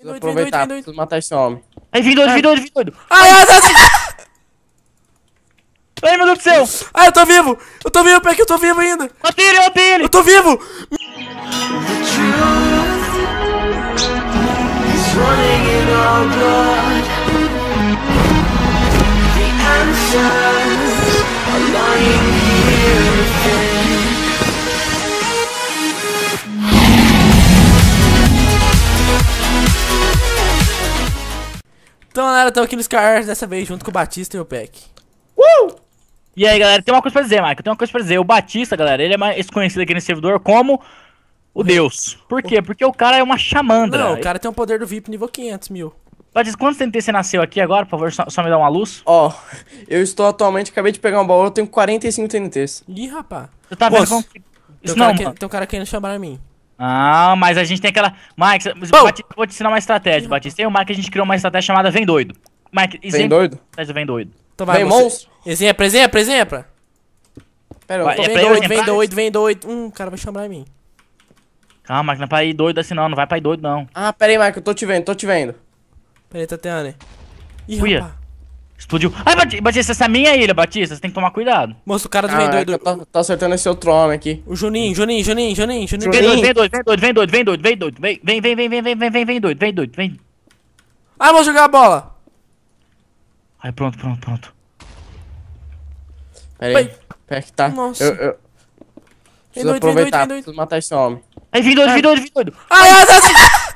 Preciso aproveitar, preciso matar esse homem. Ai, vim doido, vim doido, vim doido. Ai, ai, ai, ai. Ai, meu Deus do céu. Ai, eu tô vivo. Eu tô vivo, que eu tô vivo ainda. Matei ele, matei ele. Eu tô vivo. running in our blood. The answer. galera, tô aqui no Scar dessa vez, junto com o Batista e o Peck. Uh! E aí, galera, tem uma coisa pra dizer, Mike. Tem uma coisa pra dizer. O Batista, galera, ele é mais conhecido aqui nesse servidor como o Deus. Por quê? Porque o cara é uma chamandra. Não, né? o cara tem um poder do VIP nível 500 mil. Batista, quantos TNT você nasceu aqui agora? Por favor, só, só me dá uma luz. Ó, oh, eu estou atualmente, acabei de pegar um baú, eu tenho 45 TNTs. Ih, rapaz. Você tá vendo como... não, tem um cara querendo chamar a mim. Ah, mas a gente tem aquela. Mike, Batista, vou te ensinar uma estratégia, Batista. Tem o Mike, a gente criou uma estratégia chamada Vem Doido. Mike, exemplo. Vem doido? Estratégia Vem doido. Então vai, vem você... monstro? Exemplo, exemplo, exemplo. Pera, vai, eu tô é vendo 8, vendo 8, Hum, o cara vai chamar em mim. Calma, não é pra ir doido assim não, não vai pra ir doido não. Ah, pera aí, Mike, eu tô te vendo, tô te vendo. Pera aí, Tatiane. Ih, rapaz. Explodiu. Ai, Batista, essa é minha ilha, Batista. Você tem que tomar cuidado. Moço, o cara do ah, vendedor. É tá, tá acertando esse seu trono aqui. O Juninho, Juninho, Juninho, Juninho, Juninho. Vem doido, vem doido, vem doido, vem doido, vem doido, vem Vem, vem, vem, vem, vem, vem, vem, vem doido, vem doido, vem. Ah, vou jogar a bola. Ai, pronto, pronto, pronto. Pera aí. Pera que tá. Nossa. Eu, eu... Preciso vem doido, aproveitar, vem doido, vem doido. preciso matar esse homem. Ai, vem doido, vem doido, vem doido. Ai, ai, ai.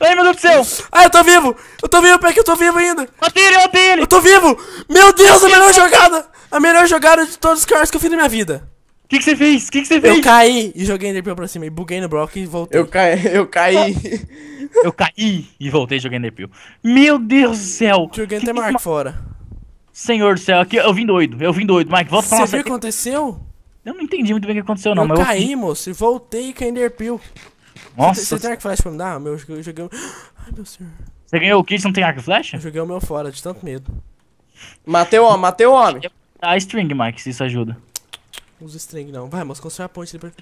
Ai, meu Deus do céu! Ah, eu tô vivo! Eu tô vivo, Peck, eu tô vivo ainda! Matei ele, matei ele! Eu tô vivo! Meu Deus, a melhor jogada! A melhor jogada de todos os cards que eu fiz na minha vida! O que, que você fez? O que, que você fez? Eu caí e joguei Enderpearl pra cima e buguei no Brock e voltei. Eu caí, eu caí. eu caí e voltei jogando Enderpearl. Meu Deus do céu! Joguei até Mark fora. Senhor do céu, aqui, eu vim doido, eu vim doido. Mike, volta pra Você viu o que aconteceu? Eu não entendi muito bem o que aconteceu, não, eu mas caí, eu. caí, moço, e voltei com a Enderpearl. Nossa. Você tem e Flash pra me dar? Meu, eu joguei. Ai, meu senhor. Você ganhou o kit, não tem e Flash? Eu joguei o meu fora, de tanto medo. Matei o homem, matei o homem. A string, Mike, se isso ajuda. Usa string não. Vai, mas constrói a ponte ali pra...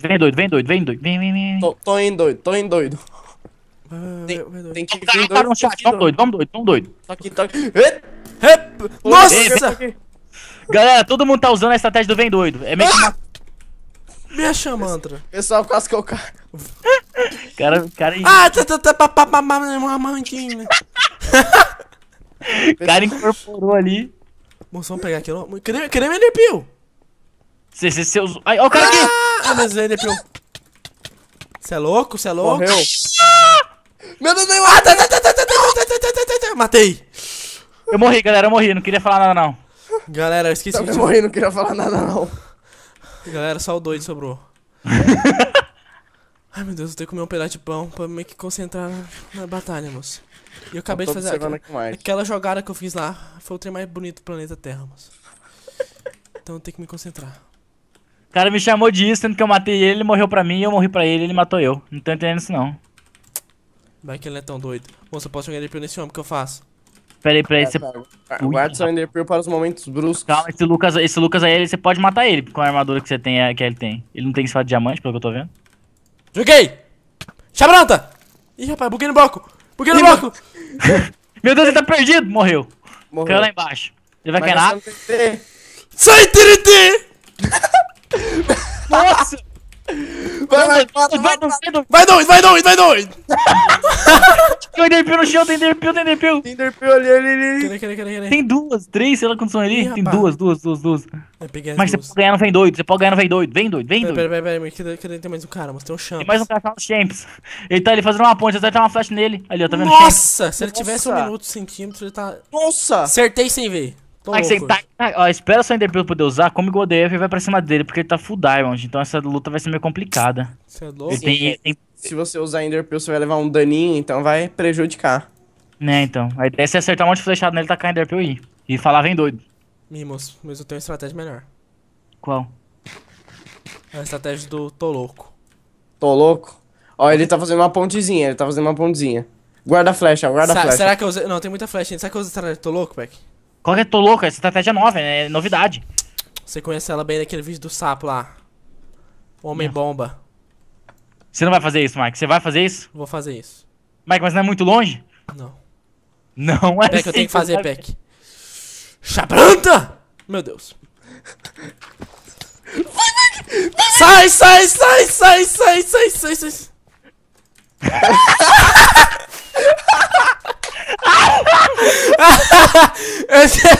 Vem doido, vem doido, vem doido. Vem, vem, vem. Tô, tô indo doido, tô indo doido. Vai, vai, tem, vai, tem que vir doido. Vamos doido, vamos doido, vamos doido. Toque, toque. Nossa! Galera, todo mundo tá usando a estratégia do vem doido. É meio que uma... Ah! Me chama, Mantra. Pessoal, quase que eu caio. Cara, cara. Ah, tá, tá, tá, O cara incorporou ali. Moço, vamos pegar aqui. Cadê, Enderpeel? Você, você, Ai, ó o cara aqui! Ah, mas Enderpeel. Você é louco? Você é louco? Morreu. Meu Deus, meu Ah, tá, tá, tá, tá, tá, tá, tá, tá, tá, Matei. Eu morri, galera, eu morri. Não queria falar nada, não. Galera, eu esqueci. Eu morri, não queria falar nada, não. Galera, só o doido sobrou. Ai meu Deus, eu tenho que comer um pedaço de pão pra meio que concentrar na, na batalha, moço. E eu acabei de fazer aquela, aquela, jogada que eu fiz lá. Foi o trem mais bonito do planeta Terra, moço. Então eu tenho que me concentrar. O cara me chamou de isso, sendo que eu matei ele, ele morreu pra mim, eu morri pra ele, ele matou eu. Não tô entendendo isso não. Vai que ele é tão doido. Moço, eu posso jogar Enderpearl nesse homem, que eu faço? pera aí, ah, você... Guarda tá. seu Enderpearl para os momentos bruscos. Calma, esse Lucas, esse Lucas aí, você pode matar ele com a armadura que você tem, que ele tem. Ele não tem espada de diamante, pelo que eu tô vendo. Joguei! Chabranta! Ih, rapaz, buguei no bloco! Buguei no Ih, bloco! Meu Deus, ele tá perdido! Morreu. Morreu. Caiu lá embaixo. Ele vai cair lá. Sai, TNT! Nossa! Vai, vai, vai, dois, vai, dois, vai, dois, vai, dois! Tem Enderpeel no chão, tem Enderpeel, tem Enderpeel! Tem Enderpeel ali, ali, ali! Tem duas, três, sei lá quantos são ali. Ih, tem duas, duas, duas, duas. Eu peguei as Mas você pode ganhar, não vem doido, você pode ganhar, não vem doido. Vem doido, vem Pera, doido. pera, pera, pera, mas cadê, Tem mais um cara, mas tem um Tem mais um cara chamado Champs. Ele tá ali fazendo uma ponte, você vai uma flecha nele. Ali, ó, tá vendo? Champs? Nossa, se ele tivesse um Nossa. minuto, 5 ele tá... Nossa! Acertei sem ver. Mas Tá, ah, ó, espera só o Enderpeel poder usar, como o DF vai pra cima dele, porque ele tá full diamond, então essa luta vai ser meio complicada. Você é louco? Tem, Se você usar Enderpeel, você vai levar um daninho, então vai prejudicar. Né, então. A ideia é você acertar um monte de flechado nele, tacar Enderpeel e ir. E falar vem doido. Mimos, mas eu tenho uma estratégia melhor. Qual? É a estratégia do tô louco. Tô louco? Ó, ele tá fazendo uma pontezinha, ele tá fazendo uma pontezinha. Guarda a flecha, guarda a flecha. Será que eu usei... Não, tem muita flecha ainda. Será que eu usei estratégia tô louco, Peck? Claro que eu tô louco, é estratégia nova, é novidade. Você conhece ela bem daquele vídeo do sapo lá. Homem-bomba. Você não vai fazer isso, Mike. Você vai fazer isso? Vou fazer isso. Mike, mas não é muito longe? Não. Não é Pec, assim, eu tenho que assim, fazer, Peck. Chabranta! Meu Deus. Sai, sai, sai, sai, sai, sai, sai, sai.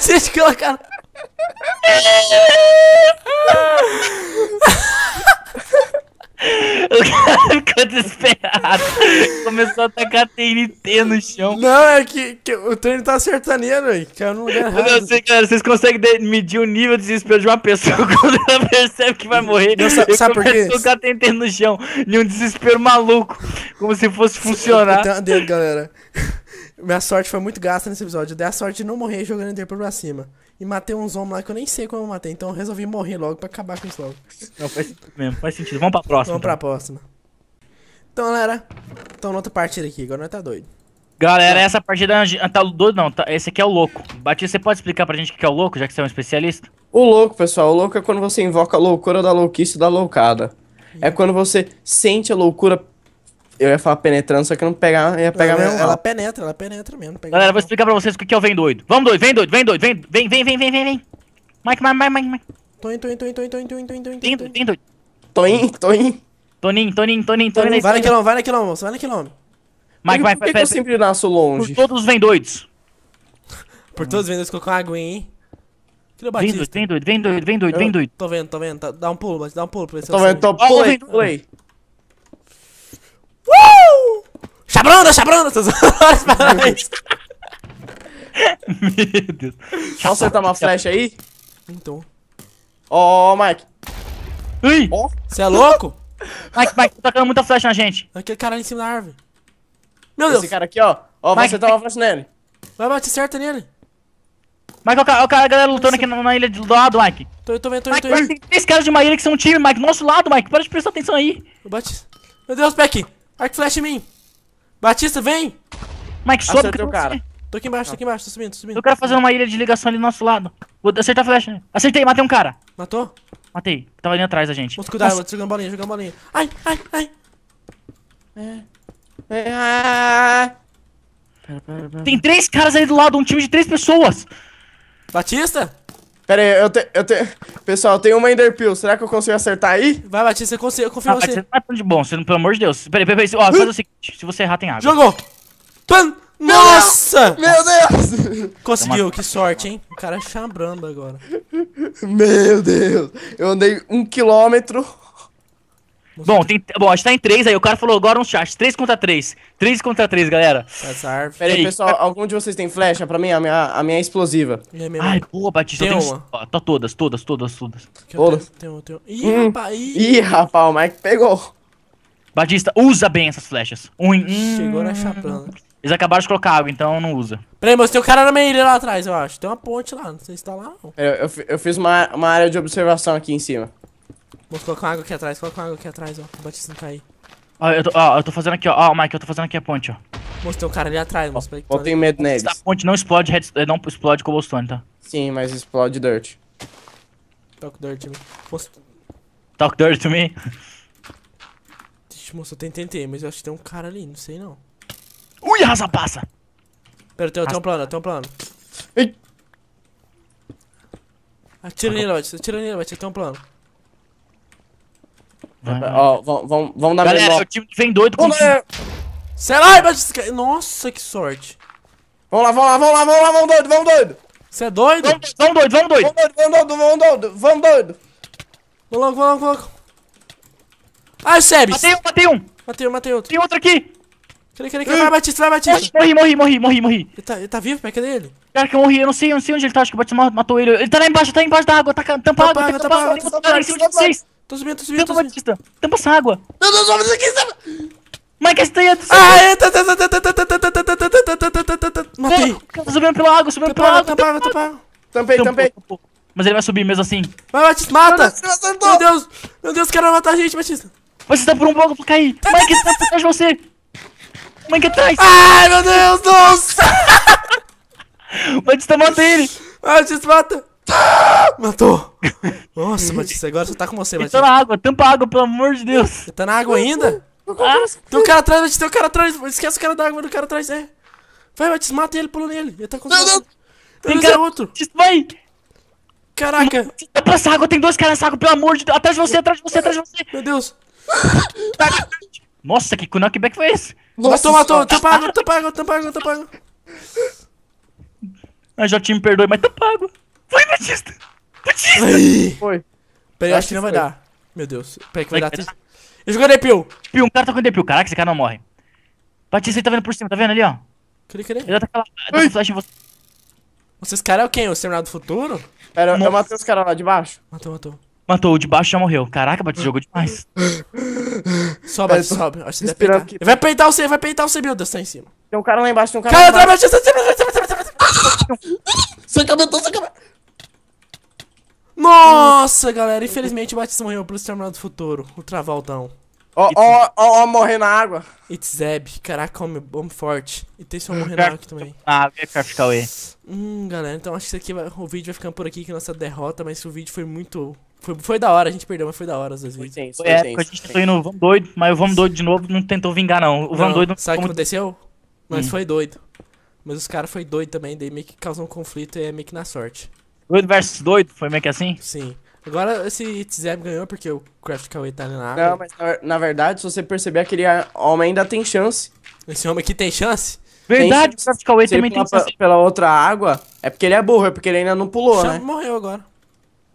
Vocês é cara. O cara ficou desesperado. Começou a tacar TNT no chão. Não, é que, que o treino tá acertaneiro, velho. Que eu não Não sei, cara, vocês conseguem medir o nível de desespero de uma pessoa quando ela percebe que vai morrer. Não, sabe, sabe por quê? Começou a tacar TNT no chão. E um desespero maluco. Como se fosse funcionar. Eu tenho uma galera. Minha sorte foi muito gasta nesse episódio. Eu dei a sorte de não morrer jogando Enderpearl pra cima. E matei uns homens lá que eu nem sei como eu matei. Então eu resolvi morrer logo pra acabar com isso logo. Não, faz sentido mesmo. Faz sentido. Vamos pra próxima. Vamos então. pra próxima. Então, galera. Então, outra partida aqui. Agora nós tá doido. Galera, essa partida ah, tá doido, não. Tá, esse aqui é o louco. Batista, você pode explicar pra gente o que é o louco, já que você é um especialista? O louco, pessoal, o louco é quando você invoca a loucura da louquice da loucada. É quando você sente a loucura eu ia falar penetrando, só que não pegar, ia pegar ela, mesmo. Ela penetra, ela penetra mesmo. Galera, vou explicar pra vocês o que é o Vem Doido. Vamos doido, vem doido, vem doido, vem, vem, vem, vem, vem, vem. Mike, Mike, Mike, Mike, Mike. Tô indo, tô indo, tô indo, tô indo, tô indo, tô indo, tô indo. Tô indo, tô indo. Tô indo, tô indo, tô indo, tô indo. Vai naquele homem, vai naquele homem, vai naquele homem. Mike, Mike, Por que eu sempre nasço longe? Por todos os Vem Doidos. Por todos os Vem Doidos, colocou uma aguinha, hein? Vem doido, vem doido, vem doido, vem doido, Tô vendo, tô vendo. Tá, dá um pulo, dá um pulo pra esse Tô vendo, tô pulei, Uh! Chabranda, chabranda! Meu Deus. eu acertar uma flecha aí? Então. Ó, oh, Mike. Ui! Você oh. é louco? Mike, Mike, tá tacando muita flecha na gente. Aquele cara ali em cima da árvore. Meu Deus. Esse cara aqui, ó. Ó, Mike, você uma flecha nele. Vai, bate certa nele. Mike, olha o cara, a galera lutando aqui na, na, ilha do lado, Mike. Tô, tô vendo, tô vendo, tô vendo. Tem três caras de uma ilha que são um time, Mike. Nosso lado, Mike. Para de prestar atenção aí. Bate. Meu Deus, Peck. Arc flash em mim. Batista, vem. Mike, sobe Acertei cara. Tô aqui embaixo, tô aqui embaixo, tô subindo, tô subindo. Eu quero fazer uma ilha de ligação ali do nosso lado. Vou acertar a flecha. Né? Acertei, matei um cara. Matou? Matei. Tava ali atrás da gente. Vamos cuidar, Nossa. jogando bolinha, jogando bolinha. Ai, ai, ai. É. É. Ah. Tem três caras ali do lado, um time de três pessoas. Batista? Pera aí, eu tenho. Eu te... Pessoal, eu tenho uma Enderpeel. Será que eu consigo acertar aí? Vai, Batista, você consegue. Eu confio ah, em você. Você tá vai de bom, você não, pelo amor de Deus. Peraí, peraí, peraí. Ó, faz o seguinte: se você errar, tem água. Jogou! Pan! Nossa! Meu Deus! Conseguiu, que sorte, hein? O cara é chambrando agora. Meu Deus! Eu andei um quilômetro Bom, tem, bom, a gente tá em 3 aí. O cara falou agora um chat. 3 contra 3. 3 contra 3, galera. Essa árvore. Pera aí, pessoal, algum de vocês tem flecha? Pra mim, a minha, a minha é explosiva. É Ai, boa, Batista. Tem eu tenho... uma. Tá todas, todas, todas, todas. Todas. Tem uma, tem uma. Ih, hum. rapaz. Ih. ih, rapaz, o Mike pegou. Batista, usa bem essas flechas. Um em... Hum. Chegou na chapela. Eles acabaram de colocar água, então não usa. Peraí, mas tem um cara na minha ilha lá atrás, eu acho. Tem uma ponte lá, não sei se tá lá não. Eu, eu, eu fiz uma, uma área de observação aqui em cima. Moço, com uma água aqui atrás, coloca uma água aqui atrás, ó. O Batista não cair. Tá ó, eu tô, ó, eu tô fazendo aqui, ó. Ó, Mike, eu tô fazendo aqui a ponte, ó. Moço, tem um cara ali atrás, moço. Ó, tenho medo neles. A ponte não explode, eh, não explode cobblestone, tá? Sim, mas explode dirt. Talk dirt to me. Moço... Talk dirt to me? Deixa, moço, eu tentei, mas eu acho que tem um cara ali, não sei não. Ui, raça passa! Pera, tem, tenho um plano, tem um plano. Ei! Atira nele, Lodge, atira nele, vai tem um plano. Ó, vão, vão, vão na Galera, o time vem doido com... Será? Nossa, que sorte. Vamos lá, vamos lá, vamos lá, vamos lá, vamos doido, vamos doido. Você é doido? Vamos doido, vamos doido. Vamos doido, vamos doido, vamos doido. Vamos logo, vamos logo, vamos logo. Ah, Sebes. Matei um, matei um. Matei um, matei outro. Tem outro aqui. Cadê, cadê, cadê? Vai, Batista, vai, Batista. Morri, morri, morri, morri, morri. Ele tá, ele tá vivo? Cadê ele? Cara, que eu morri, eu não sei, eu não sei onde ele tá, acho que o Batista matou ele. Ele tá lá embaixo, tá embaixo da água, tá tampado a água, tá tampa a água. Tô subindo, tô subindo. Tampa, Batista. Tampa essa água. Não, não, sobe isso aqui. Sobe. Mike, estanha. Ah, é. Tá, tá, tá, tá, tá, tá, tá, tá, tá, tá, tá, tá, tá, tá. Matei. Tá subindo pela água, subindo pela água. Tampava, tampava. Tampei, tampei. Mas ele vai subir mesmo assim. Vai, Batista, mata. Meu Deus. Meu Deus, o matar a gente, Batista. Você tá por um bloco pra cair. Mike, está atrás de você. Mike, atrás. Ai, meu Deus, nossa. Batista, mata ele. Batista, mata. Matou! Nossa, Batista, agora só tá com você, Batista. Tá na água, tampa a água, pelo amor de Deus. Tá na água ainda? Ah, tem um cara atrás, Batista, tem um cara atrás. Esquece o cara da água, do cara atrás, é. Vai, Batista, mata ele, pula nele. Ele tá com Não, não. Tem cara... É outro. Vai. Caraca. Dá pra essa água, tem dois caras nessa água, pelo amor de Deus. Atrás de você, atrás de você, atrás de você. Meu Deus. Tá Nossa, que knockback foi esse? Nossa, matou, matou. Tampa água, tampa água, tampa água, tampa água. Mas já te me perdoe, mas tá água Foi, Batista. Batista! Foi. Peraí, eu acho que não vai foi. dar. Meu Deus. Peraí que vai, vai dar. Ele jogou Depil. Pio, um cara tá com Depil. Caraca, esse cara não morre. Batista, ele tá vendo por cima, tá vendo ali, ó? Cadê, cadê? Ele tá com flash em você. Esses cara é o quem? O Terminado do Futuro? Pera, Nossa. eu matei os caras lá de baixo. Matou, matou. Matou, o de baixo já morreu. Caraca, Batista jogou demais. sobe, sobe. Acho que você deve peitar. Ele vai peitar você, vai peitar você, meu Deus, tá em cima. Tem um cara lá embaixo, tem um cara, cara lá embaixo. Cara, Batista, Batista, sai, Batista. Sua sai, sua sai, nossa, galera, infelizmente o Batista morreu pro Terminal do Futuro, o Travaldão. Ó, ó, ó, morrer na água. It's Zeb, caraca, homem, homem forte. E tem seu morrer na água também. Ah, é Hum, galera, então acho que aqui vai, o vídeo vai ficando por aqui, que nossa derrota, mas o vídeo foi muito... Foi, foi da hora, a gente perdeu, mas foi da hora às vezes. Foi, sim, foi, foi época, a gente tentou ir no Vamos Doido, mas o Vamos Doido de novo não tentou vingar, não. O Vamos Doido não... Sabe o que aconteceu? Mas hum. foi doido. Mas os caras foi doido também, daí meio que causou um conflito e é meio que na sorte. 8 versus 8, foi meio que assim? Sim. Agora esse Itzeb ganhou porque o Craft Cauê tá na área. Não, mas na, verdade, se você perceber, aquele homem ainda tem chance. Esse homem aqui tem chance? Verdade, tem, o Craft Cauê também tem chance. Pela outra água, é porque ele é burro, é porque ele ainda não pulou, Chama, né? morreu agora.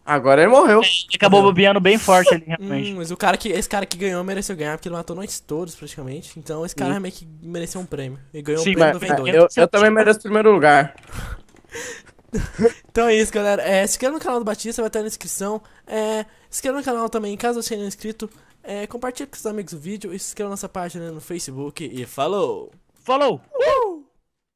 Agora ele morreu. Ele acabou morreu. bobeando bem forte ali, realmente. Hum, mas o cara que, esse cara que ganhou mereceu ganhar, porque ele matou nós todos, praticamente. Então esse cara Sim. meio que mereceu um prêmio. E ganhou Sim, um prêmio mas, do vendedor. Eu, eu também mereço o primeiro lugar. então é isso, galera. É, se inscreva no canal do Batista, vai estar na descrição. É, se inscreva no canal também, caso você ainda não é inscrito. É, compartilhe com seus amigos o vídeo e se inscreva na nossa página no Facebook. E falou! Falou! Uh!